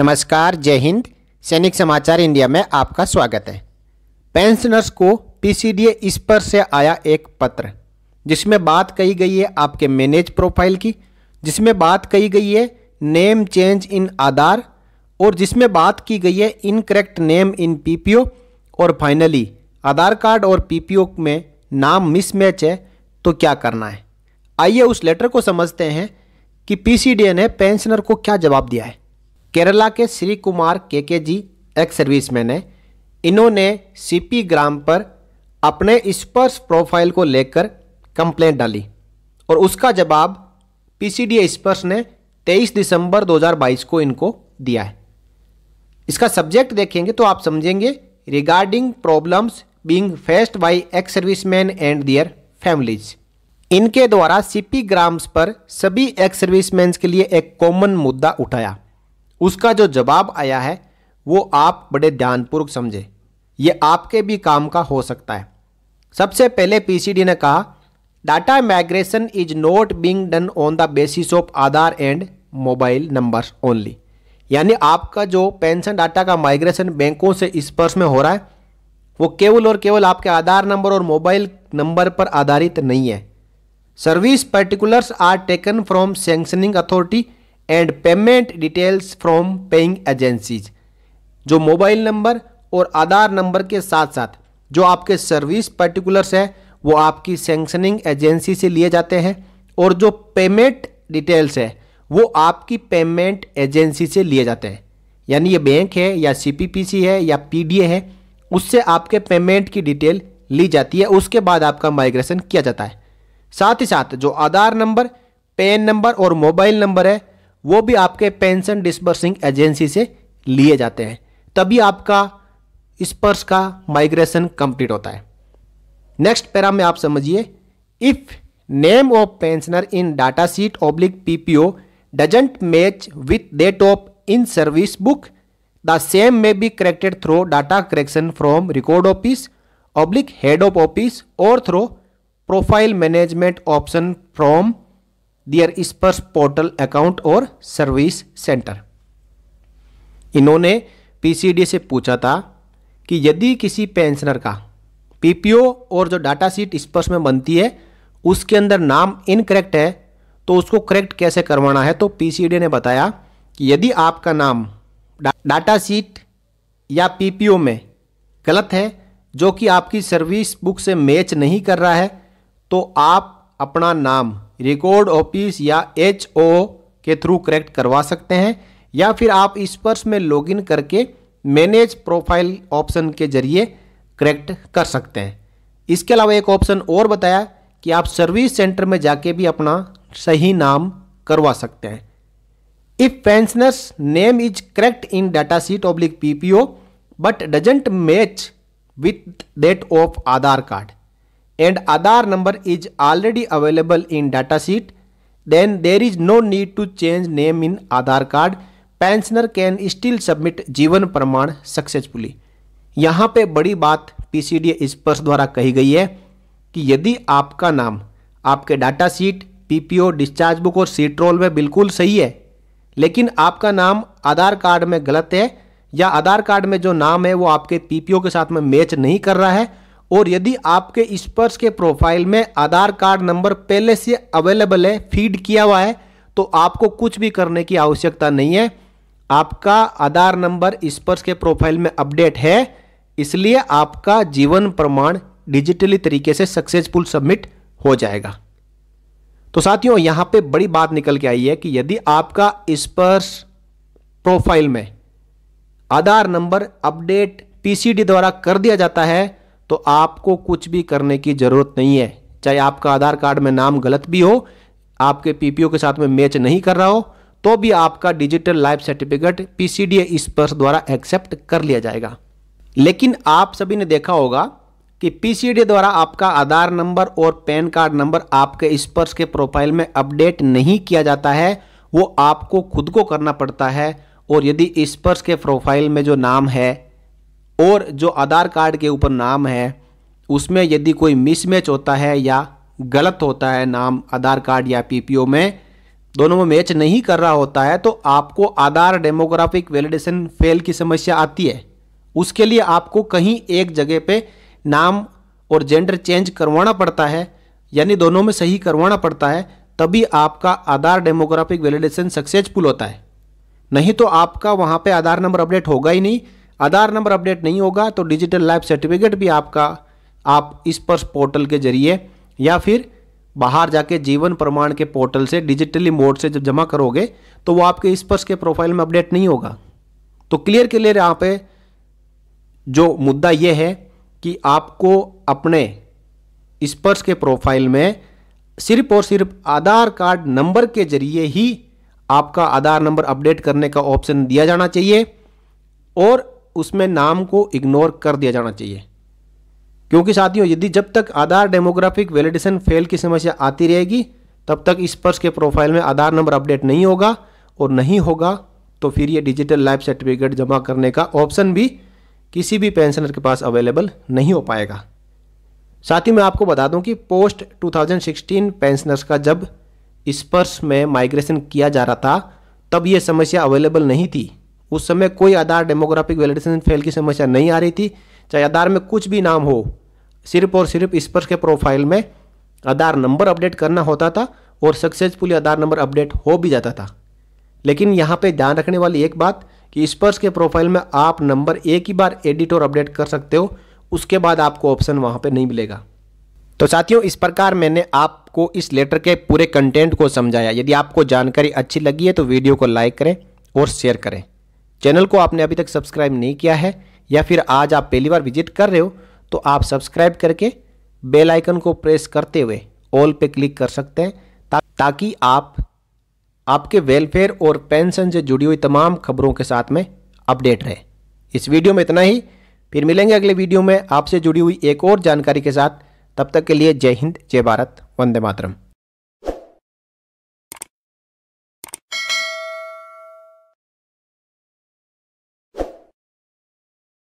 नमस्कार जय हिंद सैनिक समाचार इंडिया में आपका स्वागत है पेंशनर्स को पीसीडीए इस पर से आया एक पत्र जिसमें बात कही गई है आपके मैनेज प्रोफाइल की जिसमें बात कही गई है नेम चेंज इन आधार और जिसमें बात की गई है इनकरेक्ट नेम इन पीपीओ और फाइनली आधार कार्ड और पीपीओ में नाम मिसमैच है तो क्या करना है आइए उस लेटर को समझते हैं कि पीसीडीए ने पेंशनर को क्या जवाब दिया है केरला के श्री कुमार के के जी एक्स सर्विसमैन है इन्होंने सीपी ग्राम पर अपने स्पर्श प्रोफाइल को लेकर कंप्लेंट डाली और उसका जवाब डी स्पर्श ने 23 दिसंबर 2022 को इनको दिया है इसका सब्जेक्ट देखेंगे तो आप समझेंगे regarding problems being faced by ex servicemen and their families इनके द्वारा सीपी ग्राम्स पर सभी एक्स सर्विसमैन के लिए एक कॉमन मुद्दा उठाया उसका जो जवाब आया है वो आप बड़े ध्यानपूर्वक समझें ये आपके भी काम का हो सकता है सबसे पहले पीसीडी ने कहा data migration is not being done on the basis of Aadhaar and mobile number only यानी आपका जो पेंशन डाटा का माइग्रेशन बैंकों से इस पर्स में हो रहा है वो केवल और केवल आपके आधार नंबर और मोबाइल नंबर पर आधारित नहीं है service particulars are taken from sanctioning authority and payment details from paying agencies जो मोबाइल नंबर और आधार नंबर के साथ साथ जो आपके सर्विस पर्टिकुलर्स है वो आपकी सेंक्शनिंग एजेंसी से लिए जाते हैं और जो पेमेंट डिटेल्स है वो आपकी पेमेंट एजेंसी से लिए जाते हैं यानी ये बैंक है या सी है या पी है उससे आपके पेमेंट की डिटेल ली जाती है उसके बाद आपका माइग्रेशन किया जाता है साथ ही साथ जो आधार नंबर पैन नंबर और मोबाइल नंबर है वो भी आपके पेंशन डिस्बर्सिंग एजेंसी से लिए जाते हैं तभी आपका स्पर्श का माइग्रेशन कंप्लीट होता है नेक्स्ट पैरा में आप समझिए if name of pensioner in data sheet oblique PPO doesn't match with date of in service book the same may be corrected through data correction from record office oblique head of office और through profile management option from their Sparsh portal account और service centre इन्होंने PCD से पूछा था कि यदि किसी pensioner का पीपीओ और जो डाटा सीट स्पर्श में बनती है उसके अंदर नाम इनकरेक्ट है तो उसको करेक्ट कैसे करवाना है तो पीसीडी ने बताया कि यदि आपका नाम डाटा शीट या पीपीओ में गलत है जो कि आपकी सर्विस बुक से मैच नहीं कर रहा है तो आप अपना नाम रिकॉर्ड ऑफिस या एच के थ्रू करेक्ट करवा सकते हैं या फिर आप इस पर्स में लॉगिन करके मैनेज प्रोफाइल ऑप्शन के जरिए करेक्ट कर सकते हैं इसके अलावा एक ऑप्शन और बताया कि आप सर्विस सेंटर में जाके भी अपना सही नाम करवा सकते हैं if pensioner's name is correct in data sheet oblique PPO but doesn't match with date of Aadhaar card and Aadhaar number is already available in datasheet, then there is no need to change name in Aadhaar card. Pensioner can still submit Jeevan Pramaan successfully यहाँ पे बड़ी बात PCD स्पर्श द्वारा कही गई है कि यदि आपका नाम आपके data sheet PPO discharge book और सीट्रोल में बिल्कुल सही है लेकिन आपका नाम आधार कार्ड में गलत है या आधार कार्ड में जो नाम है वो आपके पीपीओ के साथ में मैच नहीं कर रहा है और यदि आपके स्पर्श के प्रोफाइल में आधार कार्ड नंबर पहले से अवेलेबल है फीड किया हुआ है तो आपको कुछ भी करने की आवश्यकता नहीं है आपका आधार नंबर स्पर्श के प्रोफाइल में अपडेट है इसलिए आपका जीवन प्रमाण डिजिटली तरीके से सक्सेसफुल सबमिट हो जाएगा तो साथियों यहां पे बड़ी बात निकल के आई है कि यदि आपका स्पर्श प्रोफाइल में आधार नंबर अपडेट पीसीडी द्वारा कर दिया जाता है तो आपको कुछ भी करने की ज़रूरत नहीं है चाहे आपका आधार कार्ड में नाम गलत भी हो आपके पीपीओ के साथ में मैच नहीं कर रहा हो तो भी आपका डिजिटल लाइफ सर्टिफिकेट पीसीडीए स्पर्श द्वारा एक्सेप्ट कर लिया जाएगा लेकिन आप सभी ने देखा होगा कि पीसीडीए द्वारा आपका आधार नंबर और पैन कार्ड नंबर आपके स्पर्श के प्रोफाइल में अपडेट नहीं किया जाता है वो आपको खुद को करना पड़ता है और यदि स्पर्श के प्रोफाइल में जो नाम है और जो आधार कार्ड के ऊपर नाम है उसमें यदि कोई मिसमैच होता है या गलत होता है नाम आधार कार्ड या पीपीओ में दोनों में मैच नहीं कर रहा होता है तो आपको आधार डेमोग्राफिक वैलिडेशन फेल की समस्या आती है उसके लिए आपको कहीं एक जगह पे नाम और जेंडर चेंज करवाना पड़ता है यानी दोनों में सही करवाना पड़ता है तभी आपका आधार डेमोग्राफिक वैलिडेशन सक्सेसफुल होता है नहीं तो आपका वहाँ पर आधार नंबर अपडेट होगा ही नहीं आधार नंबर अपडेट नहीं होगा तो डिजिटल लाइफ सर्टिफिकेट भी आपका आप इस पर पोर्टल के जरिए या फिर बाहर जाके जीवन प्रमाण के पोर्टल से डिजिटली मोड से जब जमा करोगे तो वो आपके स्पर्श के प्रोफाइल में अपडेट नहीं होगा तो क्लियर क्लियर यहाँ पे जो मुद्दा ये है कि आपको अपने स्पर्श के प्रोफाइल में सिर्फ और सिर्फ आधार कार्ड नंबर के जरिए ही आपका आधार नंबर अपडेट करने का ऑप्शन दिया जाना चाहिए और उसमें नाम को इग्नोर कर दिया जाना चाहिए क्योंकि साथियों यदि जब तक आधार डेमोग्राफिक वैलिडेशन फेल की समस्या आती रहेगी तब तक इस पर्स के प्रोफाइल में आधार नंबर अपडेट नहीं होगा और नहीं होगा तो फिर ये डिजिटल लाइफ सर्टिफिकेट जमा करने का ऑप्शन भी किसी भी पेंशनर के पास अवेलेबल नहीं हो पाएगा साथ ही मैं आपको बता दूं कि पोस्ट 2016 पेंशनर्स का जब स्पर्श में माइग्रेशन किया जा रहा था तब ये समस्या अवेलेबल नहीं थी उस समय कोई आधार डेमोग्राफिक वैलिडेशन फेल की समस्या नहीं आ रही थी चाहे आधार में कुछ भी नाम हो सिर्फ और सिर्फ स्पर्श के प्रोफाइल में आधार नंबर अपडेट करना होता था और सक्सेसफुली आधार नंबर अपडेट हो भी जाता था लेकिन यहाँ पे ध्यान रखने वाली एक बात कि स्पर्श के प्रोफाइल में आप नंबर एक ही बार एडिट और अपडेट कर सकते हो उसके बाद आपको ऑप्शन वहाँ पे नहीं मिलेगा तो साथियों इस प्रकार मैंने आपको इस लेटर के पूरे कंटेंट को समझाया यदि आपको जानकारी अच्छी लगी है तो वीडियो को लाइक करें और शेयर करें चैनल को आपने अभी तक सब्सक्राइब नहीं किया है या फिर आज आप पहली बार विजिट कर रहे हो तो आप सब्सक्राइब करके बेल आइकन को प्रेस करते हुए ऑल पे क्लिक कर सकते हैं ता, ताकि आप आपके वेलफेयर और पेंशन से जुड़ी हुई तमाम खबरों के साथ में अपडेट रहे इस वीडियो में इतना ही फिर मिलेंगे अगले वीडियो में आपसे जुड़ी हुई एक और जानकारी के साथ तब तक के लिए जय हिंद जय भारत वंदे मातरम